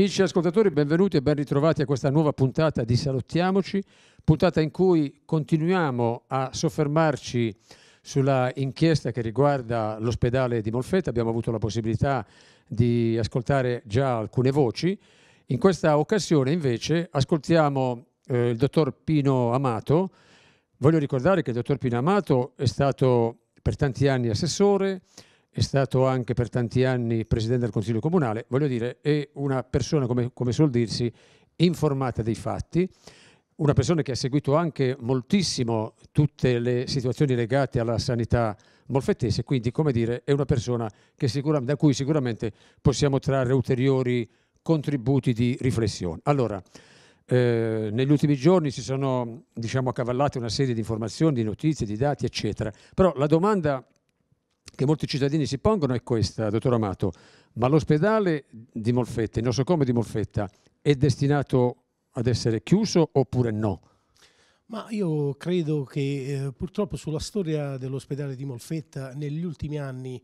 Amici ascoltatori, benvenuti e ben ritrovati a questa nuova puntata di Salottiamoci, puntata in cui continuiamo a soffermarci sulla inchiesta che riguarda l'ospedale di Molfetta. Abbiamo avuto la possibilità di ascoltare già alcune voci. In questa occasione invece ascoltiamo eh, il dottor Pino Amato. Voglio ricordare che il dottor Pino Amato è stato per tanti anni assessore, è stato anche per tanti anni presidente del Consiglio Comunale, voglio dire, è una persona, come, come suol dirsi, informata dei fatti, una persona che ha seguito anche moltissimo tutte le situazioni legate alla sanità molfettese, quindi come dire è una persona sicura, da cui sicuramente possiamo trarre ulteriori contributi di riflessione. Allora, eh, negli ultimi giorni si sono diciamo, accavallate una serie di informazioni, di notizie, di dati, eccetera, però la domanda che molti cittadini si pongono è questa, dottor Amato, ma l'ospedale di Molfetta, il nosocomio di Molfetta, è destinato ad essere chiuso oppure no? Ma io credo che eh, purtroppo sulla storia dell'ospedale di Molfetta negli ultimi anni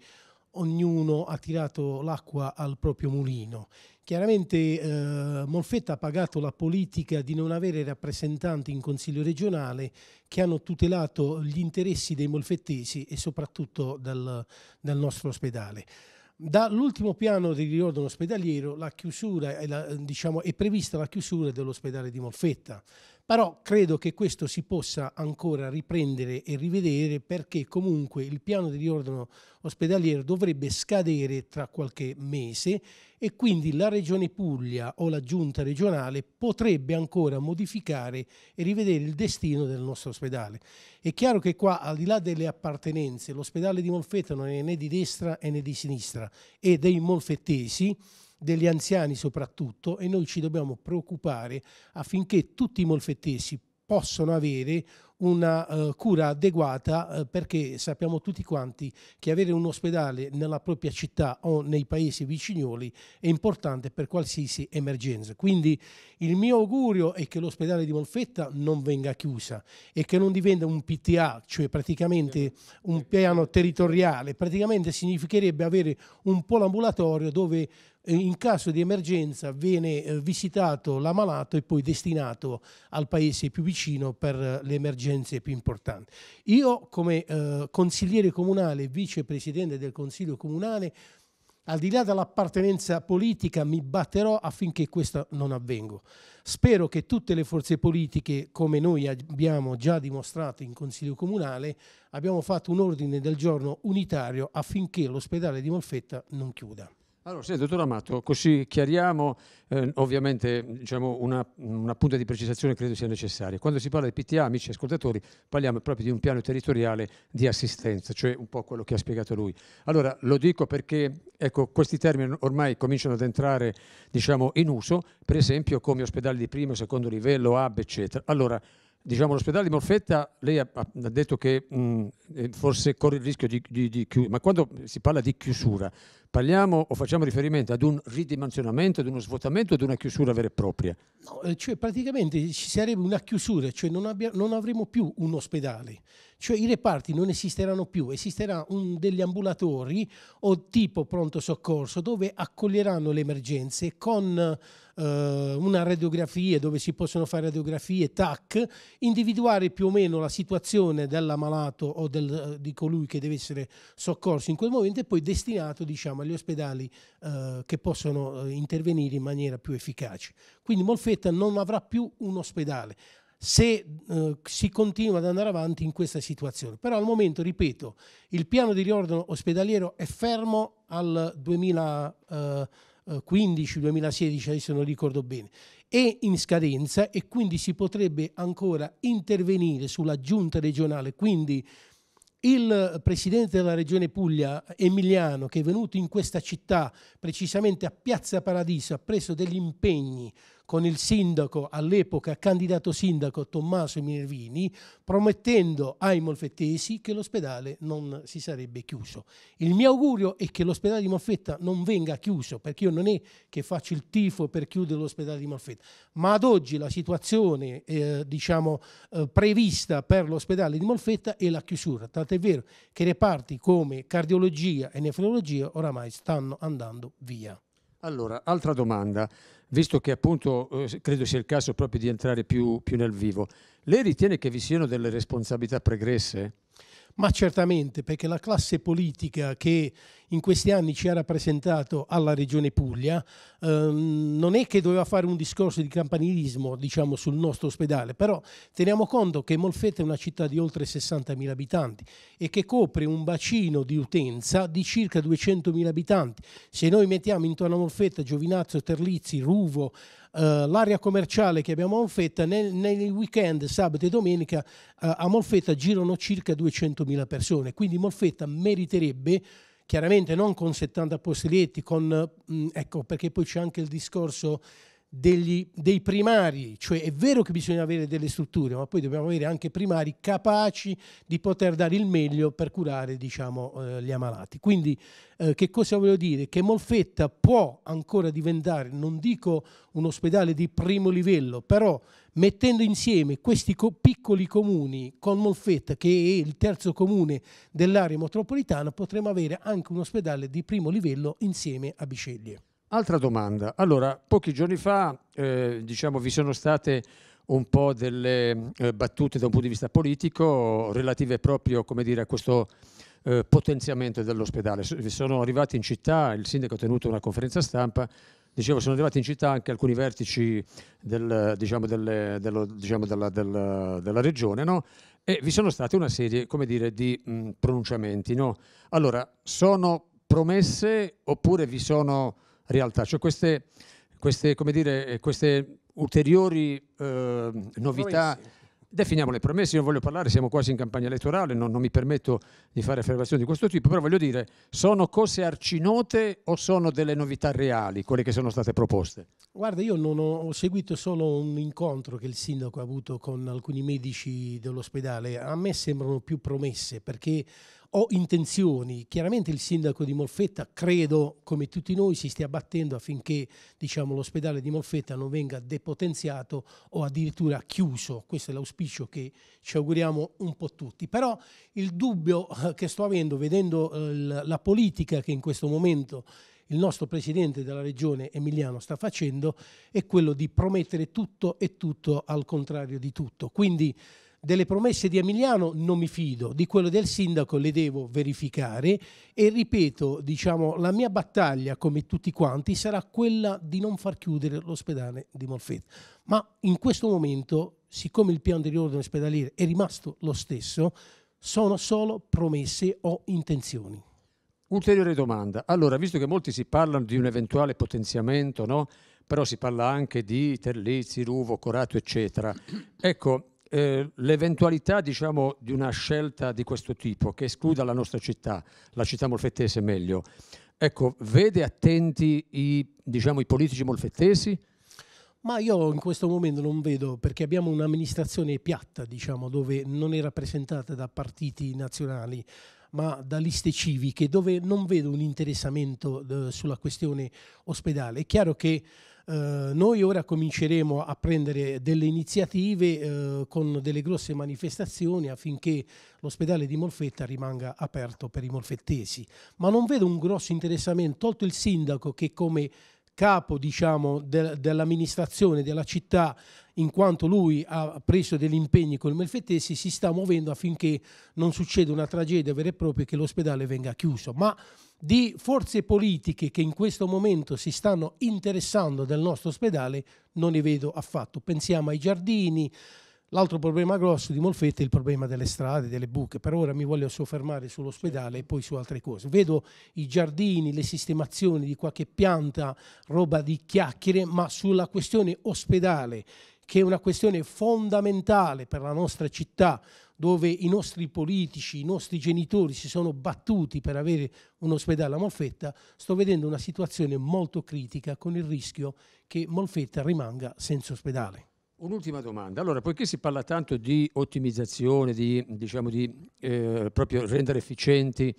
ognuno ha tirato l'acqua al proprio mulino. Chiaramente eh, Molfetta ha pagato la politica di non avere rappresentanti in Consiglio regionale che hanno tutelato gli interessi dei molfettesi e soprattutto dal, dal nostro ospedale. Dall'ultimo piano di riordino ospedaliero la chiusura, la, diciamo, è prevista la chiusura dell'ospedale di Molfetta. Però credo che questo si possa ancora riprendere e rivedere perché comunque il piano di riordino ospedaliero dovrebbe scadere tra qualche mese e quindi la Regione Puglia o la Giunta regionale potrebbe ancora modificare e rivedere il destino del nostro ospedale. È chiaro che qua, al di là delle appartenenze, l'ospedale di Molfetta non è né di destra né di sinistra, è dei molfettesi degli anziani soprattutto e noi ci dobbiamo preoccupare affinché tutti i molfettesi possano avere una uh, cura adeguata uh, perché sappiamo tutti quanti che avere un ospedale nella propria città o nei paesi vicinioli è importante per qualsiasi emergenza. Quindi il mio augurio è che l'ospedale di Molfetta non venga chiusa e che non diventa un PTA, cioè praticamente un piano territoriale, praticamente significherebbe avere un polo ambulatorio dove eh, in caso di emergenza viene eh, visitato l'ammalato e poi destinato al paese più vicino per eh, le emergenze più importanti. Io come consigliere comunale, e vicepresidente del Consiglio Comunale, al di là dell'appartenenza politica mi batterò affinché questo non avvenga. Spero che tutte le forze politiche, come noi abbiamo già dimostrato in Consiglio Comunale, abbiamo fatto un ordine del giorno unitario affinché l'ospedale di Molfetta non chiuda. Allora, sì, dottor Amato, così chiariamo eh, ovviamente diciamo, una, una, punta di precisazione credo sia necessaria. Quando si parla di PTA, amici ascoltatori, parliamo proprio di un piano territoriale di assistenza, cioè un po' quello che ha spiegato lui. Allora, lo dico perché ecco, questi termini ormai cominciano ad entrare diciamo, in uso, per esempio come ospedali di primo e secondo livello, hub, eccetera. Allora, diciamo, l'ospedale di Molfetta, lei ha, ha detto che mh, mm, eh, forse corre il rischio di, di, di chiudere, ma quando si parla di chiusura, parliamo o facciamo riferimento ad un ridimensionamento, ad uno svuotamento, ad una chiusura vera e propria? No, eh, cioè praticamente ci sarebbe una chiusura, cioè non, abbia, non avremo più un ospedale, cioè i reparti non esisteranno più, esisterà un degli ambulatori o tipo pronto soccorso dove accoglieranno le emergenze con eh, una radiografia, dove si possono fare radiografie, TAC, individuare più o meno la situazione dell'ammalato o del, eh, di colui che deve essere soccorso in quel momento e poi destinato diciamo, agli ospedali eh, che possono eh, intervenire in maniera più efficace. Quindi Molfetta non avrà più un ospedale, se eh, si continua ad andare avanti in questa situazione. Però al momento, ripeto, il piano di riordino ospedaliero è fermo al 2015-2016, eh, eh, adesso non ricordo bene, è in scadenza e quindi si potrebbe ancora intervenire sulla giunta regionale, quindi il presidente della regione Puglia, Emiliano, che è venuto in questa città, precisamente a Piazza Paradiso, ha preso degli impegni con il sindaco, all'epoca candidato sindaco Tommaso Minervini, promettendo ai molfettesi che l'ospedale non si sarebbe chiuso. Il mio augurio è che l'ospedale di Molfetta non venga chiuso, perché io non è che faccio il tifo per chiudere l'ospedale di Molfetta, ma ad oggi la situazione eh, diciamo, eh, prevista per l'ospedale di Molfetta è la chiusura, tant'è vero che reparti come cardiologia e nefrologia oramai stanno andando via. Allora, altra domanda, visto che appunto eh, credo sia il caso proprio di entrare più, più nel vivo. Lei ritiene che vi siano delle responsabilità pregresse? Ma certamente perché la classe politica che in questi anni ci ha rappresentato alla Regione Puglia ehm, non è che doveva fare un discorso di campanilismo diciamo, sul nostro ospedale, però teniamo conto che Molfetta è una città di oltre 60.000 abitanti e che copre un bacino di utenza di circa 200.000 abitanti. Se noi mettiamo intorno a Molfetta Giovinazzo, Terlizzi, Ruvo, eh, l'area commerciale che abbiamo a Molfetta, nel, nei weekend, sabato e domenica, eh, a Molfetta girano circa 200.000 persone, quindi Molfetta meriterebbe chiaramente non con 70 posti letti, con, mh, mm, ecco perché poi c'è anche il discorso degli, dei primari, cioè è vero che bisogna avere delle strutture, ma poi dobbiamo avere anche primari capaci di poter dare il meglio per curare diciamo, eh, gli ammalati. Quindi eh, che cosa voglio dire? Che Molfetta può ancora diventare, non dico un ospedale di primo livello, però mettendo insieme questi co piccoli comuni con Molfetta, che è il terzo comune dell'area metropolitana, potremo avere anche un ospedale di primo livello insieme a Biceglie. Altra domanda. Allora, pochi giorni fa, eh, diciamo, vi sono state un po' delle eh, battute da un punto di vista politico relative proprio, come dire, a questo eh, potenziamento dell'ospedale. Sono arrivati in città, il sindaco ha tenuto una conferenza stampa, dicevo, sono arrivati in città anche alcuni vertici del, diciamo, delle, dello, diciamo, della, della, della, regione, no? E vi sono state una serie, come dire, di mh, mm, pronunciamenti, no? Allora, sono promesse oppure vi sono realtà, cioè queste, queste, dire, queste ulteriori eh, novità. Promessi. Definiamole promesse, io non voglio parlare, siamo quasi in campagna elettorale, non, non mi permetto di fare affermazioni di questo tipo, però voglio dire, sono cose arcinote o sono delle novità reali quelle che sono state proposte? Guarda, io non ho, ho seguito solo un incontro che il sindaco ha avuto con alcuni medici dell'ospedale. A me sembrano più promesse perché ho intenzioni. Chiaramente il sindaco di Molfetta, credo, come tutti noi, si stia battendo affinché diciamo, l'ospedale di Molfetta non venga depotenziato o addirittura chiuso. Questo è l'auspicio che ci auguriamo un po' tutti. Però il dubbio che sto avendo, vedendo eh, la politica che in questo momento il nostro presidente della regione Emiliano sta facendo è quello di promettere tutto e tutto al contrario di tutto. Quindi delle promesse di Emiliano non mi fido, di quello del sindaco le devo verificare e ripeto, diciamo, la mia battaglia, come tutti quanti, sarà quella di non far chiudere l'ospedale di Molfetta. Ma in questo momento, siccome il piano di riordino ospedaliero è rimasto lo stesso, sono solo promesse o intenzioni. Ulteriore domanda. Allora, visto che molti si parlano di un eventuale potenziamento, no? però si parla anche di Terlizzi, Ruvo, Corato, eccetera. Ecco, eh, l'eventualità diciamo, di una scelta di questo tipo, che escluda la nostra città, la città molfettese meglio, ecco, vede attenti i, diciamo, i politici molfettesi? Ma io in questo momento non vedo, perché abbiamo un'amministrazione piatta, diciamo, dove non è rappresentata da partiti nazionali, ma da liste civiche dove non vedo un interessamento eh, sulla questione ospedale. È chiaro che eh, noi ora cominceremo a prendere delle iniziative eh, con delle grosse manifestazioni affinché l'ospedale di Molfetta rimanga aperto per i molfettesi, ma non vedo un grosso interessamento, tolto il sindaco che come capo diciamo, de dell'amministrazione della città, in quanto lui ha preso degli impegni con i Melfettesi, si sta muovendo affinché non succeda una tragedia vera e propria e che l'ospedale venga chiuso. Ma di forze politiche che in questo momento si stanno interessando del nostro ospedale non ne vedo affatto. Pensiamo ai giardini, L'altro problema grosso di Molfetta è il problema delle strade, delle buche. Per ora mi voglio soffermare sull'ospedale e poi su altre cose. Vedo i giardini, le sistemazioni di qualche pianta, roba di chiacchiere, ma sulla questione ospedale, che è una questione fondamentale per la nostra città, dove i nostri politici, i nostri genitori si sono battuti per avere un ospedale a Molfetta, sto vedendo una situazione molto critica con il rischio che Molfetta rimanga senza ospedale. Un'ultima domanda. Allora, poiché si parla tanto di ottimizzazione, di, diciamo, di eh, proprio rendere efficienti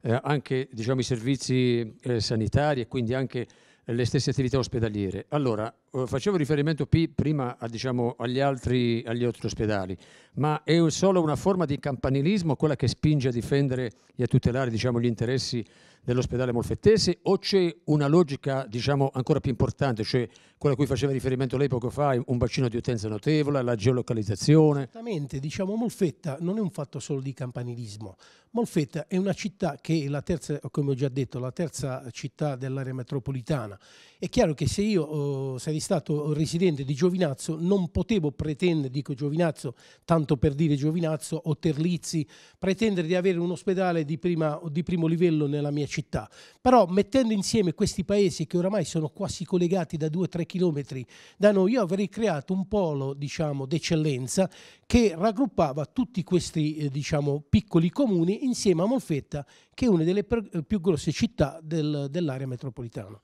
eh, anche diciamo, i servizi eh, sanitari e quindi anche le stesse attività ospedaliere, allora eh, facevo riferimento prima a, diciamo, agli, altri, agli, altri, ospedali, ma è solo una forma di campanilismo quella che spinge a difendere e a tutelare diciamo, gli interessi dell'ospedale Molfettese o c'è una logica diciamo, ancora più importante, cioè quella a cui faceva riferimento lei poco fa, un bacino di utenza notevole, la geolocalizzazione? Esattamente, diciamo Molfetta non è un fatto solo di campanilismo, Molfetta è una città che è la terza, come ho già detto, la terza città dell'area metropolitana è chiaro che se io oh, sarei stato residente di Giovinazzo non potevo pretendere, dico Giovinazzo, tanto per dire Giovinazzo o Terlizzi, pretendere di avere un ospedale di, prima, di primo livello nella mia città. Però mettendo insieme questi paesi che oramai sono quasi collegati da 2-3 chilometri da noi, io avrei creato un polo diciamo, d'eccellenza che raggruppava tutti questi eh, diciamo, piccoli comuni insieme a Molfetta, che è una delle più grosse città del, dell'area metropolitana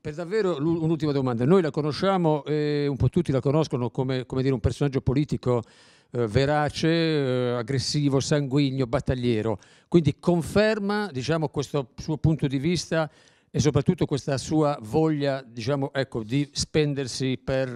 per davvero un'ultima domanda. Noi la conosciamo, eh, un po' tutti la conoscono come, come dire, un personaggio politico eh, verace, eh, aggressivo, sanguigno, battagliero. Quindi conferma diciamo, questo suo punto di vista e soprattutto questa sua voglia diciamo, ecco, di spendersi per,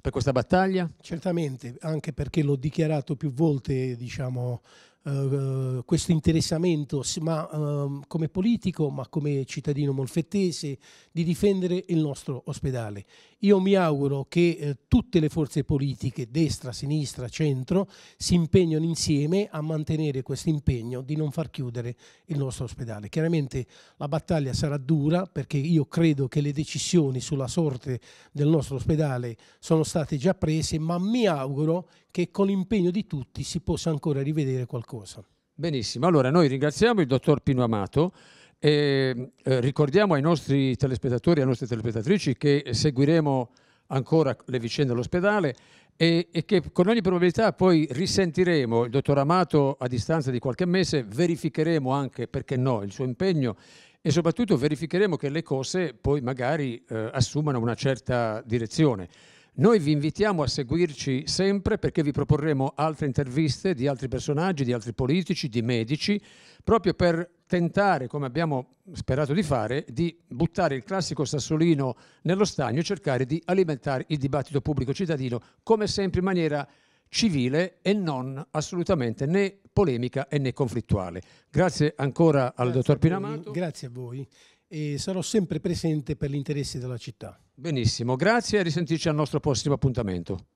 per, questa battaglia? Certamente, anche perché l'ho dichiarato più volte diciamo, eh, eh, questo interessamento, ma eh, come politico, ma come cittadino molfettese, di difendere il nostro ospedale. Io mi auguro che eh, tutte le forze politiche, destra, sinistra, centro, si impegnino insieme a mantenere questo impegno di non far chiudere il nostro ospedale. Chiaramente la battaglia sarà dura perché io credo che le decisioni sulla sorte del nostro ospedale sono state già prese, ma mi auguro che con l'impegno di tutti si possa ancora rivedere qualcosa cosa. Benissimo, allora noi ringraziamo il dottor Pino Amato. E, eh, ricordiamo ai nostri telespettatori e alle nostre telespettatrici che seguiremo ancora le vicende all'ospedale e, e, che con ogni probabilità poi risentiremo il dottor Amato a distanza di qualche mese, verificheremo anche, perché no, il suo impegno e soprattutto verificheremo che le cose poi magari eh, assumano una certa direzione. Noi vi invitiamo a seguirci sempre perché vi proporremo altre interviste di altri personaggi, di altri politici, di medici, proprio per tentare, come abbiamo sperato di fare, di buttare il classico sassolino nello stagno e cercare di alimentare il dibattito pubblico cittadino, come sempre in maniera civile e non assolutamente né polemica né conflittuale. Grazie ancora al Grazie dottor Pinamato. Grazie a voi e sarò sempre presente per l'interesse della città. Benissimo, grazie e risentirci al nostro prossimo appuntamento.